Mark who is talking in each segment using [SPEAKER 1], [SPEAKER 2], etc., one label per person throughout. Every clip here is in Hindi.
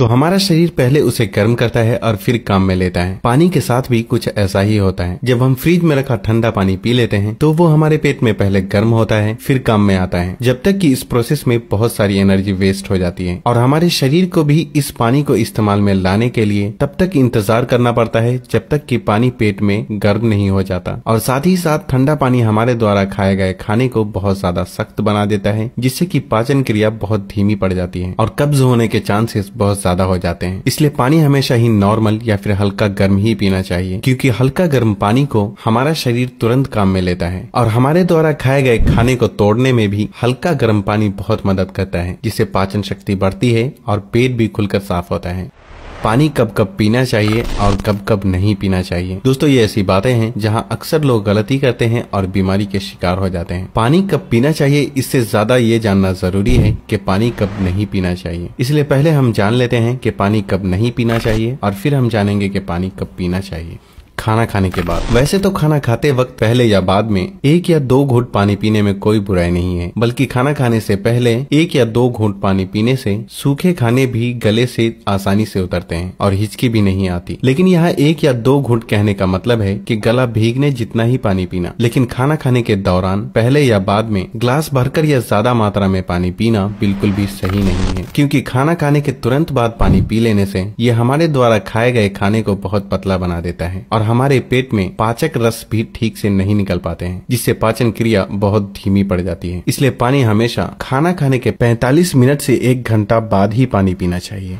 [SPEAKER 1] तो हमारा शरीर पहले उसे गर्म करता है और फिर काम में लेता है पानी के साथ भी कुछ ऐसा ही होता है जब हम फ्रिज में रखा ठंडा पानी पी लेते हैं तो वो हमारे पेट में पहले गर्म होता है फिर काम में आता है जब तक कि इस प्रोसेस में बहुत सारी एनर्जी वेस्ट हो जाती है और हमारे शरीर को भी इस पानी को इस्तेमाल में लाने के लिए तब तक इंतजार करना पड़ता है जब तक की पानी पेट में गर्म नहीं हो जाता और साथ ही साथ ठंडा पानी हमारे द्वारा खाए गए खाने को बहुत ज्यादा सख्त बना देता है जिससे की पाचन क्रिया बहुत धीमी पड़ जाती है और कब्ज होने के चांसेस बहुत ज्यादा हो जाते हैं इसलिए पानी हमेशा ही नॉर्मल या फिर हल्का गर्म ही पीना चाहिए क्योंकि हल्का गर्म पानी को हमारा शरीर तुरंत काम में लेता है और हमारे द्वारा खाए गए खाने को तोड़ने में भी हल्का गर्म पानी बहुत मदद करता है जिससे पाचन शक्ति बढ़ती है और पेट भी खुलकर साफ होता है पानी कब कब पीना चाहिए और कब कब नहीं पीना चाहिए दोस्तों ये ऐसी बातें हैं जहां अक्सर लोग गलती करते हैं और बीमारी के शिकार हो जाते हैं पानी कब पीना चाहिए इससे ज्यादा ये जानना जरूरी है कि पानी कब नहीं पीना चाहिए इसलिए पहले हम जान लेते हैं कि पानी कब नहीं पीना चाहिए और फिर हम जानेंगे कि पानी कब पीना चाहिए खाना खाने के बाद वैसे तो खाना खाते वक्त पहले या बाद में एक या दो घूट पानी पीने में कोई बुराई नहीं है बल्कि खाना खाने से पहले एक या दो घूट पानी पीने से सूखे खाने भी गले से आसानी से उतरते हैं और हिचकी भी नहीं आती लेकिन यहाँ एक या दो घूट कहने का मतलब है की गला भीगने जितना ही पानी पीना लेकिन खाना खाने के दौरान पहले या बाद में ग्लास भरकर या ज्यादा मात्रा में पानी पीना बिल्कुल भी सही नहीं है क्यूँकी खाना खाने के तुरंत बाद पानी पी लेने ऐसी ये हमारे द्वारा खाए गए खाने को बहुत पतला बना देता है और हमारे पेट में पाचक रस भी ठीक से नहीं निकल पाते हैं जिससे पाचन क्रिया बहुत धीमी पड़ जाती है इसलिए पानी हमेशा खाना खाने के 45 मिनट से एक घंटा बाद ही पानी पीना चाहिए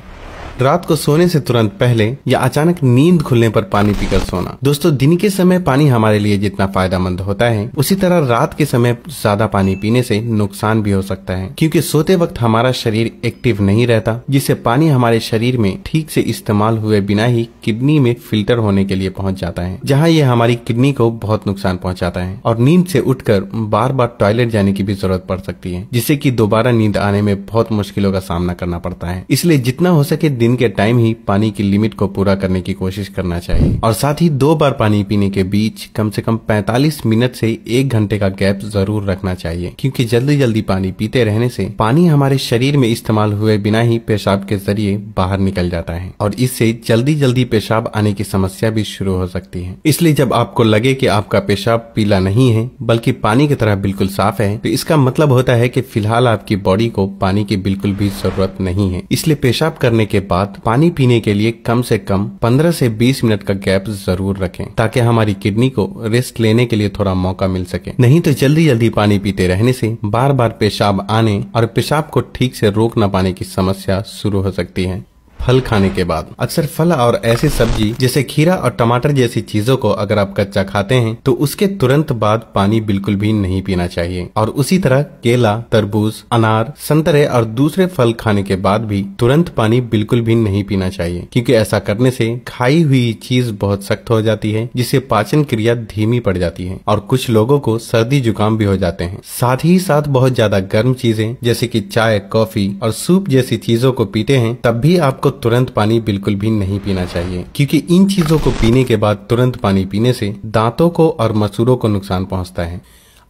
[SPEAKER 1] रात को सोने से तुरंत पहले या अचानक नींद खुलने पर पानी पीकर सोना दोस्तों दिन के समय पानी हमारे लिए जितना फायदेमंद होता है उसी तरह रात के समय ज्यादा पानी पीने से नुकसान भी हो सकता है क्योंकि सोते वक्त हमारा शरीर एक्टिव नहीं रहता जिससे पानी हमारे शरीर में ठीक से इस्तेमाल हुए बिना ही किडनी में फिल्टर होने के लिए पहुँच जाता है जहाँ ये हमारी किडनी को बहुत नुकसान पहुँचाता है और नींद ऐसी उठ बार बार टॉयलेट जाने की भी जरूरत पड़ सकती है जिससे की दोबारा नींद आने में बहुत मुश्किलों का सामना करना पड़ता है इसलिए जितना हो सके दिन दिन के टाइम ही पानी की लिमिट को पूरा करने की कोशिश करना चाहिए और साथ ही दो बार पानी पीने के बीच कम से कम 45 मिनट से एक घंटे का गैप जरूर रखना चाहिए क्योंकि जल्दी जल्दी पानी पीते रहने से पानी हमारे शरीर में इस्तेमाल हुए बिना ही पेशाब के जरिए बाहर निकल जाता है और इससे जल्दी जल्दी पेशाब आने की समस्या भी शुरू हो सकती है इसलिए जब आपको लगे की आपका पेशाब पीला नहीं है बल्कि पानी की तरह बिल्कुल साफ है तो इसका मतलब होता है की फिलहाल आपकी बॉडी को पानी की बिल्कुल भी जरूरत नहीं है इसलिए पेशाब करने के बाद बाद पानी पीने के लिए कम से कम 15 से 20 मिनट का गैप जरूर रखें ताकि हमारी किडनी को रेस्ट लेने के लिए थोड़ा मौका मिल सके नहीं तो जल्दी जल्दी पानी पीते रहने से बार बार पेशाब आने और पेशाब को ठीक से रोक न पाने की समस्या शुरू हो सकती है फल खाने के बाद अक्सर फल और ऐसी सब्जी जैसे खीरा और टमाटर जैसी चीजों को अगर आप कच्चा खाते हैं तो उसके तुरंत बाद पानी बिल्कुल भी नहीं पीना चाहिए और उसी तरह केला तरबूज अनार संतरे और दूसरे फल खाने के बाद भी तुरंत पानी बिल्कुल भी नहीं पीना चाहिए क्योंकि ऐसा करने से खाई हुई चीज बहुत सख्त हो जाती है जिससे पाचन क्रिया धीमी पड़ जाती है और कुछ लोगों को सर्दी जुकाम भी हो जाते हैं साथ ही साथ बहुत ज्यादा गर्म चीजें जैसे की चाय कॉफी और सूप जैसी चीजों को पीते हैं तब भी आपको तो तुरंत पानी बिल्कुल भी नहीं पीना चाहिए क्योंकि इन चीजों को पीने के बाद तुरंत पानी पीने से दांतों को और मसूरों को नुकसान पहुंचता है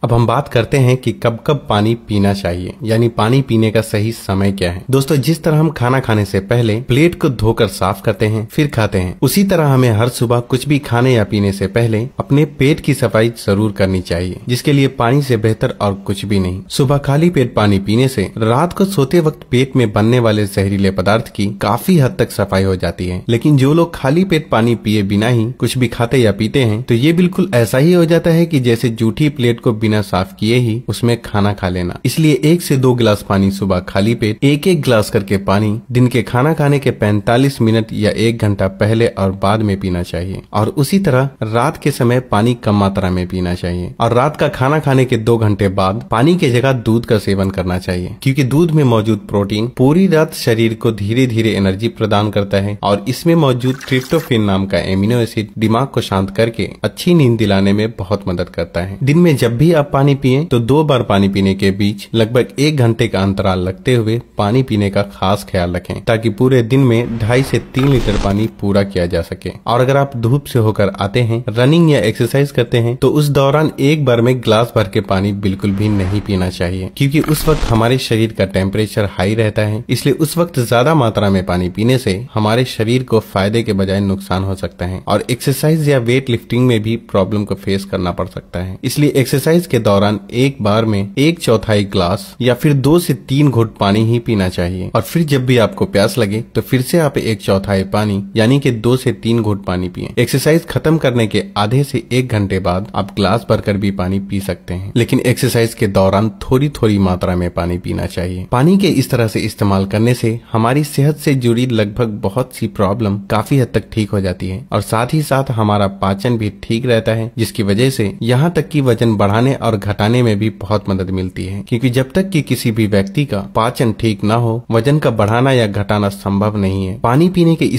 [SPEAKER 1] अब हम बात करते हैं कि कब कब पानी पीना चाहिए यानी पानी पीने का सही समय क्या है दोस्तों जिस तरह हम खाना खाने से पहले प्लेट को धोकर साफ करते हैं फिर खाते हैं उसी तरह हमें हर सुबह कुछ भी खाने या पीने से पहले अपने पेट की सफाई जरूर करनी चाहिए जिसके लिए पानी से बेहतर और कुछ भी नहीं सुबह खाली पेट पानी पीने से रात को सोते वक्त पेट में बनने वाले जहरीले पदार्थ की काफी हद तक सफाई हो जाती है लेकिन जो लोग खाली पेट पानी पिए बिना ही कुछ भी खाते या पीते हैं तो ये बिल्कुल ऐसा ही हो जाता है की जैसे जूठी प्लेट को बिना साफ किए ही उसमें खाना खा लेना इसलिए एक से दो गिलास पानी सुबह खाली पेट एक एक गिलास करके पानी दिन के खाना खाने के 45 मिनट या एक घंटा पहले और बाद में पीना चाहिए और उसी तरह रात के समय पानी कम मात्रा में पीना चाहिए और रात का खाना खाने के दो घंटे बाद पानी की जगह दूध का सेवन करना चाहिए क्यूँकी दूध में मौजूद प्रोटीन पूरी रात शरीर को धीरे धीरे एनर्जी प्रदान करता है और इसमें मौजूद ट्रिप्टोफिन नाम का एमिनो एसिड दिमाग को शांत करके अच्छी नींद दिलाने में बहुत मदद करता है दिन में जब भी आप पानी पिए तो दो बार पानी पीने के बीच लगभग एक घंटे का अंतराल रखते हुए पानी पीने का खास ख्याल रखें ताकि पूरे दिन में ढाई से तीन लीटर पानी पूरा किया जा सके और अगर आप धूप से होकर आते हैं रनिंग या एक्सरसाइज करते हैं तो उस दौरान एक बार में ग्लास भर के पानी बिल्कुल भी नहीं पीना चाहिए क्योंकि उस वक्त हमारे शरीर का टेम्परेचर हाई रहता है इसलिए उस वक्त ज्यादा मात्रा में पानी पीने से हमारे शरीर को फायदे के बजाय नुकसान हो सकता है और एक्सरसाइज या वेट लिफ्टिंग में भी प्रॉब्लम को फेस करना पड़ सकता है इसलिए एक्सरसाइज के दौरान एक बार में एक चौथाई ग्लास या फिर दो से तीन घोट पानी ही पीना चाहिए और फिर जब भी आपको प्यास लगे तो फिर से आप एक चौथाई पानी यानी कि दो से तीन घोट पानी पिए एक्सरसाइज खत्म करने के आधे से एक घंटे बाद आप ग्लास भरकर भी पानी पी सकते हैं लेकिन एक्सरसाइज के दौरान थोड़ी थोड़ी मात्रा में पानी पीना चाहिए पानी के इस तरह से इस्तेमाल करने से हमारी सेहत से जुड़ी लगभग बहुत सी प्रॉब्लम काफी हद तक ठीक हो जाती है और साथ ही साथ हमारा पाचन भी ठीक रहता है जिसकी वजह से यहाँ तक कि वजन बढ़ाने और घटाने में भी बहुत मदद मिलती है क्योंकि जब तक कि किसी भी व्यक्ति का पाचन ठीक न हो वजन का बढ़ाना या घटाना संभव नहीं है पानी पीने के